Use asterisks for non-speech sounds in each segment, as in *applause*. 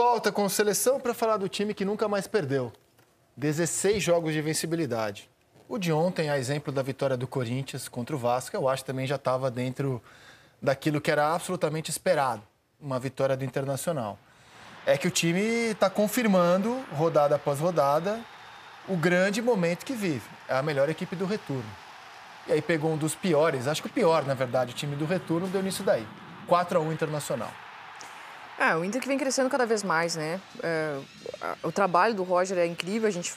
volta com seleção para falar do time que nunca mais perdeu. 16 jogos de vencibilidade. O de ontem, a é exemplo da vitória do Corinthians contra o Vasco, eu acho também já estava dentro daquilo que era absolutamente esperado, uma vitória do Internacional. É que o time está confirmando, rodada após rodada, o grande momento que vive. É a melhor equipe do retorno. E aí pegou um dos piores, acho que o pior, na verdade, o time do retorno deu nisso daí. 4 a 1 Internacional. É, o Inter que vem crescendo cada vez mais, né? É, o trabalho do Roger é incrível, a gente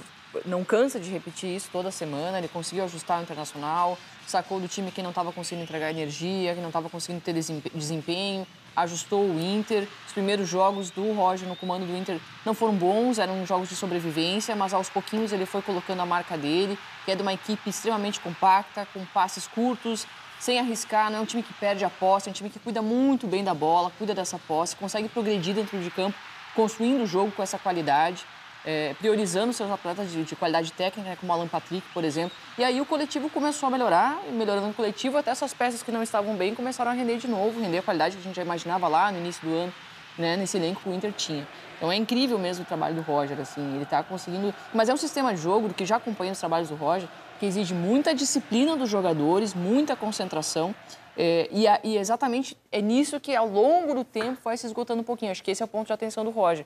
não cansa de repetir isso toda semana. Ele conseguiu ajustar o Internacional, sacou do time que não estava conseguindo entregar energia, que não estava conseguindo ter desempenho, ajustou o Inter. Os primeiros jogos do Roger no comando do Inter não foram bons, eram jogos de sobrevivência, mas aos pouquinhos ele foi colocando a marca dele, que é de uma equipe extremamente compacta, com passes curtos, sem arriscar, não é um time que perde a posse, é um time que cuida muito bem da bola, cuida dessa posse, consegue progredir dentro de campo, construindo o jogo com essa qualidade. É, priorizando seus atletas de, de qualidade técnica, né, como Alan Patrick, por exemplo. E aí o coletivo começou a melhorar, melhorando o coletivo, até essas peças que não estavam bem começaram a render de novo, render a qualidade que a gente já imaginava lá no início do ano, né, nesse elenco que o Inter tinha. Então é incrível mesmo o trabalho do Roger, assim, ele está conseguindo... Mas é um sistema de jogo que já acompanha os trabalhos do Roger, que exige muita disciplina dos jogadores, muita concentração. É, e, a, e, exatamente é nisso que ao longo do tempo vai se esgotando um pouquinho. Acho que esse é o ponto de atenção do Roger.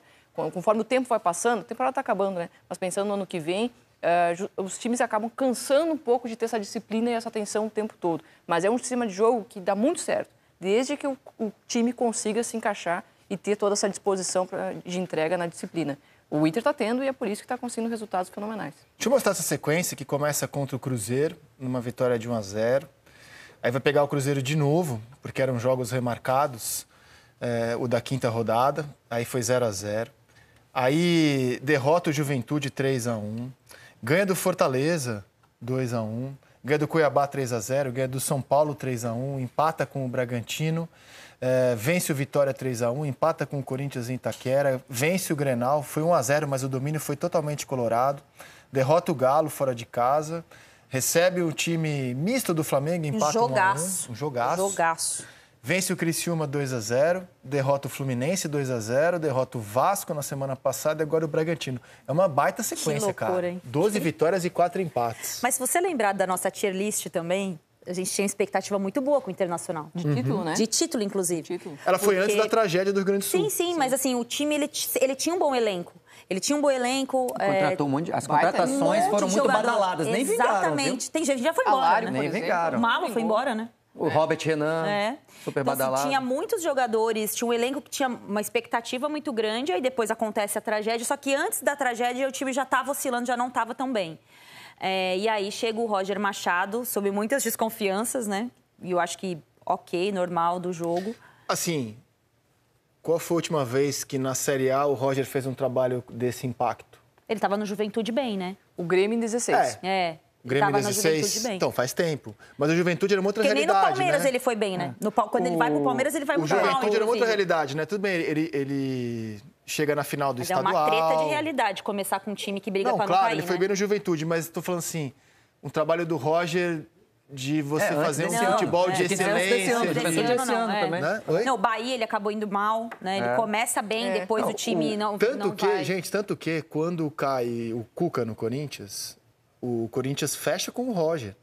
Conforme o tempo vai passando, a temporada está acabando, né? Mas pensando no ano que vem, uh, os times acabam cansando um pouco de ter essa disciplina e essa atenção o tempo todo. Mas é um sistema de jogo que dá muito certo, desde que o, o time consiga se encaixar e ter toda essa disposição pra, de entrega na disciplina o Inter está tendo e é por isso que está conseguindo resultados fenomenais. Deixa eu mostrar essa sequência que começa contra o Cruzeiro, numa vitória de 1 a 0 Aí vai pegar o Cruzeiro de novo, porque eram jogos remarcados, é, o da quinta rodada, aí foi 0 a 0 Aí derrota o Juventude 3 a 1 ganha do Fortaleza 2 a 1 ganha do Cuiabá 3 a 0 ganha do São Paulo 3 a 1 empata com o Bragantino é, vence o Vitória 3 a 1 empata com o Corinthians em Itaquera, vence o Grenal, foi 1 a 0 mas o domínio foi totalmente colorado. Derrota o Galo fora de casa, recebe o time misto do Flamengo, empata com jogaço. 1 a 1, um jogaço. jogaço. Vence o Criciúma 2 a 0, derrota o Fluminense 2 a 0, derrota o Vasco na semana passada e agora o Bragantino. É uma baita sequência, que loucura, cara. Hein? 12 vitórias e 4 empates. Mas se você lembrar da nossa tier list também, a gente tinha expectativa muito boa com o Internacional. De título, uhum. né? De título, inclusive. Título. Ela foi Porque... antes da tragédia do Grande Sul. Sim, sim, sim, mas assim, o time, ele, ele tinha um bom elenco. Ele tinha um bom elenco. Contratou é, um monte de, as contratações um né, foram muito badaladas, nem vingaram. Exatamente. Tem gente que já foi embora, Alário, né? Nem vingaram. O Malo foi embora, né? O é. Robert Renan, é. Então, assim, super então, badalado. Assim, tinha muitos jogadores, tinha um elenco que tinha uma expectativa muito grande, aí depois acontece a tragédia. Só que antes da tragédia, o time já estava oscilando, já não estava tão bem. É, e aí chega o Roger Machado, sob muitas desconfianças, né? E eu acho que ok, normal do jogo. Assim, qual foi a última vez que na Série A o Roger fez um trabalho desse impacto? Ele estava no Juventude bem, né? O Grêmio em 16. É. é. O Grêmio tava 16, bem. então faz tempo. Mas o Juventude era uma outra Porque realidade, nem no Palmeiras né? ele foi bem, né? É. No, quando o... ele vai pro Palmeiras, ele vai pro O Juventude mal, era uma outra realidade, né? Tudo bem, ele, ele chega na final do mas estadual. É uma treta de realidade começar com um time que briga para não claro, cair, ele né? foi bem no Juventude, mas estou falando assim, um trabalho do Roger de você é, fazer um futebol é, de é, excelência. de... Esse ano, também. Né? Não, o Bahia ele acabou indo mal, né? Ele é. começa bem, é. depois não, o time o, não Tanto não que, vai. gente, tanto que quando cai o Cuca no Corinthians, o Corinthians fecha com o Roger.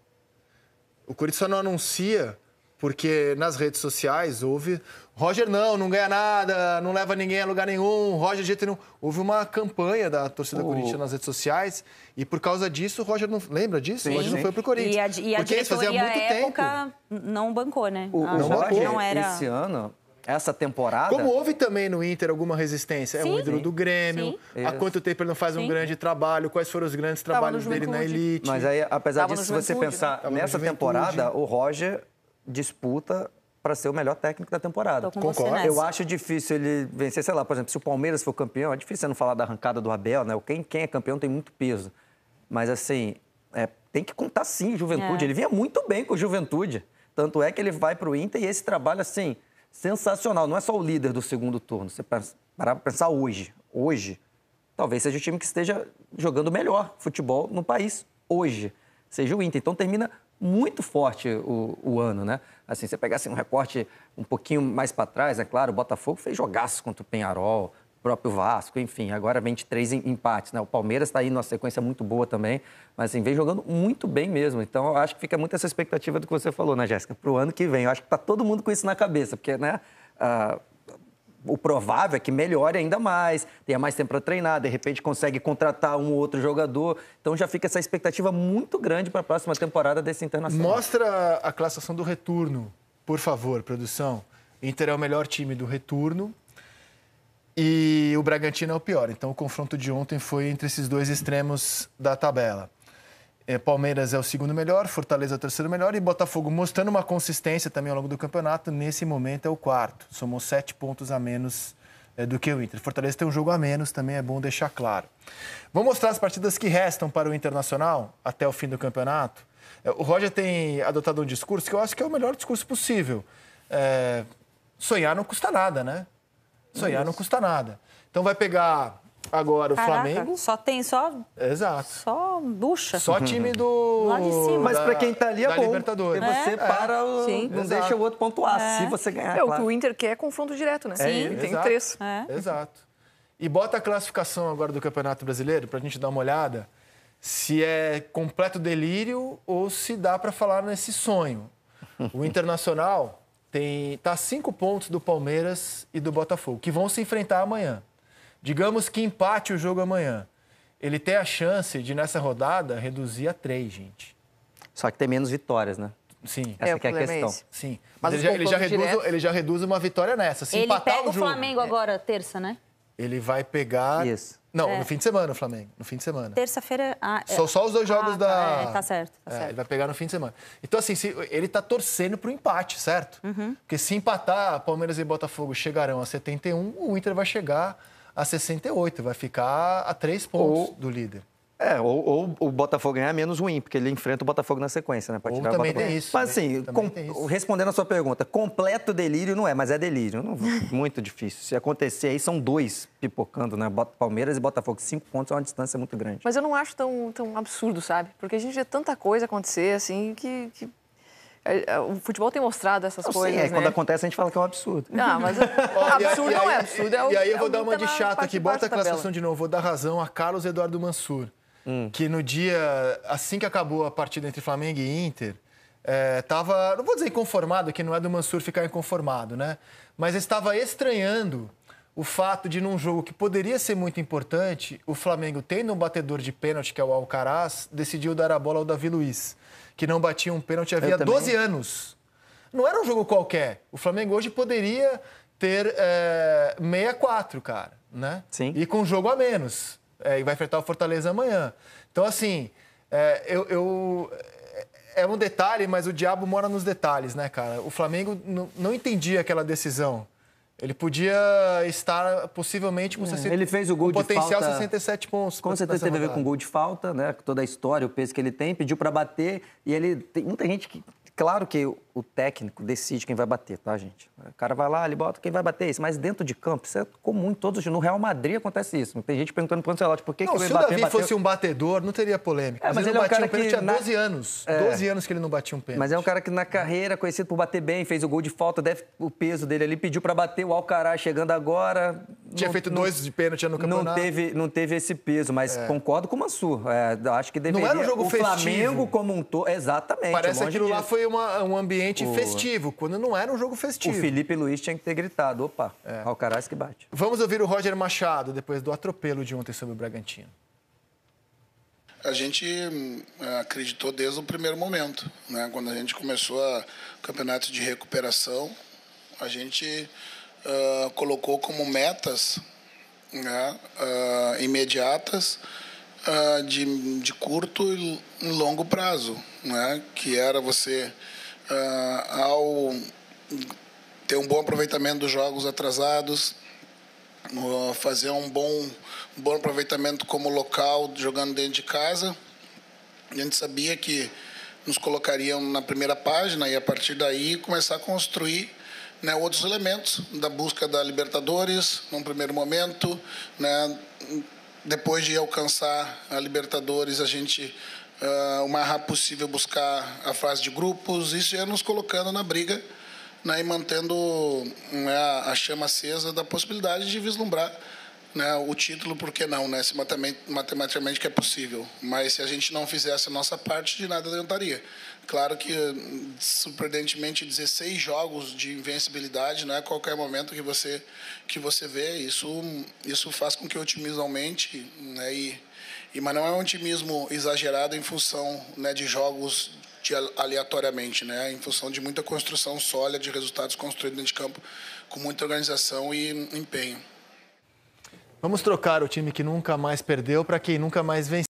O Corinthians só não anuncia porque nas redes sociais houve Roger não, não ganha nada, não leva ninguém a lugar nenhum, Roger de jeito nenhum. Houve uma campanha da torcida oh. corintiana nas redes sociais e por causa disso o Roger não lembra disso? Sim. Roger não foi pro Corinthians. E a, e a porque isso fazia muito época tempo. não bancou, né? O, ah, não, não bancou. Não era... Esse ano, essa temporada. Como houve também no Inter alguma resistência? É sim. É o ídolo do Grêmio. Sim. Há quanto tempo ele não faz Sim. um grande trabalho? Quais foram os grandes trabalhos dele na elite? Mas aí, apesar Tava disso, se você né? pensar né? nessa temporada, o Roger disputa para ser o melhor técnico da temporada. Concordo. Eu acho difícil ele vencer, sei lá, por exemplo, se o Palmeiras for campeão, é difícil você não falar da arrancada do Abel, né? Quem, quem é campeão tem muito peso. Mas, assim, é, tem que contar sim Juventude. É. Ele vinha muito bem com Juventude. Tanto é que ele vai para o Inter e esse trabalho, assim, sensacional. Não é só o líder do segundo turno. Você parar para pensar hoje. Hoje, talvez seja o time que esteja jogando melhor futebol no país hoje. Seja o Inter. Então, termina muito forte o, o ano, né? Assim, você pegar um recorte um pouquinho mais para trás, é claro, o Botafogo fez jogaço contra o Penharol, o próprio Vasco, enfim, agora vem de três empates, né? O Palmeiras está aí numa sequência muito boa também, mas assim, vem jogando muito bem mesmo. Então, eu acho que fica muito essa expectativa do que você falou, né, Jéssica, para o ano que vem. Eu acho que está todo mundo com isso na cabeça, porque, né, uh, o provável é que melhore ainda mais, tenha mais tempo para treinar, de repente consegue contratar um ou outro jogador. Então já fica essa expectativa muito grande para a próxima temporada desse Internacional. Mostra a classificação do retorno, por favor, produção. Inter é o melhor time do retorno e o Bragantino é o pior. Então o confronto de ontem foi entre esses dois extremos da tabela. É, Palmeiras é o segundo melhor, Fortaleza é o terceiro melhor e Botafogo mostrando uma consistência também ao longo do campeonato, nesse momento é o quarto. Somou sete pontos a menos é, do que o Inter. Fortaleza tem um jogo a menos, também é bom deixar claro. Vou mostrar as partidas que restam para o Internacional até o fim do campeonato. É, o Roger tem adotado um discurso que eu acho que é o melhor discurso possível. É... Sonhar não custa nada, né? Sonhar não custa nada. Então vai pegar Agora, Caraca, o Flamengo. Só tem, só. Exato. Só bucha. Só time do. Lá de cima. Mas para quem tá ali é da bom. Libertadores. Porque é. você para, é. o... Sim. não Exato. deixa o outro pontuar. É. Se você ganhar. É, claro. o que o Inter quer é confronto direto, né? É Sim, tem Exato. É. Exato. E bota a classificação agora do Campeonato Brasileiro para a gente dar uma olhada se é completo delírio ou se dá para falar nesse sonho. O *laughs* Internacional tem tá cinco pontos do Palmeiras e do Botafogo, que vão se enfrentar amanhã. Digamos que empate o jogo amanhã. Ele tem a chance de, nessa rodada, reduzir a três, gente. Só que tem menos vitórias, né? Sim. Essa é, que é a é questão. É Sim. Mas, Mas ele, já, ele, já reduz, ele, já, reduz, uma vitória nessa. Se ele empatar pega o, jogo, Flamengo agora, terça, né? Ele vai pegar... Isso. Não, é. no fim de semana o Flamengo. No fim de semana. Terça-feira. Ah, é. só, só os dois jogos ah, da. Tá. É, tá certo. Tá é, certo. Ele vai pegar no fim de semana. Então, assim, se, ele tá torcendo pro empate, certo? Uhum. Porque se empatar, Palmeiras e Botafogo chegarão a 71, o Inter vai chegar a 68, vai ficar a três pontos ou, do líder. É, ou, ou, o Botafogo ganhar menos ruim, porque ele enfrenta o Botafogo na sequência, né? ou tirar também tem isso. Mas né? assim, com, isso. respondendo a sua pergunta, completo delírio não é, mas é delírio. Não, *laughs* muito difícil. Se acontecer aí, são dois pipocando, né? Palmeiras e Botafogo, cinco pontos é uma distância muito grande. Mas eu não acho tão, tão absurdo, sabe? Porque a gente vê tanta coisa acontecer, assim, que... que é, é, o futebol tem mostrado essas coisas. Sim, é, né? quando acontece a gente fala que é um absurdo. Não, mas *laughs* absurdo não é absurdo. É o, e aí eu é vou é dar uma tá de chata aqui. Bota a classificação de novo. Vou dar razão a Carlos Eduardo Mansur, hum. que no dia, assim que acabou a partida entre Flamengo e Inter, estava, é, não vou dizer inconformado, que não é do Mansur ficar inconformado, né? Mas estava estranhando o fato de, num jogo que poderia ser muito importante, o Flamengo, tendo um batedor de pênalti, que é o Alcaraz, decidiu dar a bola ao Davi Luiz que não batia um pênalti havia 12 anos. Não era um jogo qualquer. O Flamengo hoje poderia ter é, eh, 64, cara, né? Sim. E com um jogo a menos. É, e vai enfrentar o Fortaleza amanhã. Então, assim, é, eu, eu, eh, É um detalhe, mas o diabo mora nos detalhes, né, cara? O Flamengo não, não entendia aquela decisão ele podia estar possivelmente com 60, é, Ele fez o gol um de potencial falta, 67 pontos. Com certeza teve a ver com gol de falta, né? Toda a história, o peso que ele tem, pediu para bater e ele tem muita gente que claro que o técnico decide quem vai bater, tá, gente? O cara vai lá, ele bota quem vai bater é isso. Mas dentro de campo, isso é comum em todos os No Real Madrid acontece isso. Tem gente perguntando pro Ancelotti por que, não, que ele bateu. Se o Davi bateu... fosse um batedor, não teria polêmica. É, mas, mas ele, ele é um cara um pênalti que... tinha 12 na... anos. É... 12 anos que ele não batia um pênalti. Mas é um cara que na carreira, conhecido por bater bem, fez o gol de falta, deve o peso dele ali, pediu para bater. O Alcará chegando agora, tinha feito não, dois de pênalti no campeonato. Não teve, não teve esse peso, mas é. concordo com o Mansur. É, acho que deveria. Não era um jogo o festivo. Flamengo como um todo. Exatamente. Parece que aquilo lá foi uma, um ambiente o... festivo, quando não era um jogo festivo. O Felipe Luiz tinha que ter gritado: opa, é. Alcaraz que bate. Vamos ouvir o Roger Machado depois do atropelo de ontem sobre o Bragantino. A gente hum, acreditou desde o primeiro momento, né? quando a gente começou o campeonato de recuperação, a gente uh, colocou como metas né, uh, imediatas uh, de, de curto e longo prazo, né, que era você, ao ter um bom aproveitamento dos jogos atrasados, fazer um bom, um bom aproveitamento como local, jogando dentro de casa. A gente sabia que nos colocariam na primeira página e, a partir daí, começar a construir né, outros elementos da busca da Libertadores, num primeiro momento. Né, depois de alcançar a Libertadores, a gente, uh, o mais rápido possível, buscar a fase de grupos. Isso já nos colocando na briga né, e mantendo né, a chama acesa da possibilidade de vislumbrar né, o título, por que não, né, se matematicamente que é possível. Mas se a gente não fizesse a nossa parte, de nada adiantaria. Claro que, surpreendentemente, 16 jogos de invencibilidade, né, qualquer momento que você, que você vê, isso, isso faz com que o otimismo aumente. Né, e, e, mas não é um otimismo exagerado em função né, de jogos de aleatoriamente, né? É em função de muita construção sólida, de resultados construídos dentro de campo, com muita organização e empenho. Vamos trocar o time que nunca mais perdeu para quem nunca mais venceu.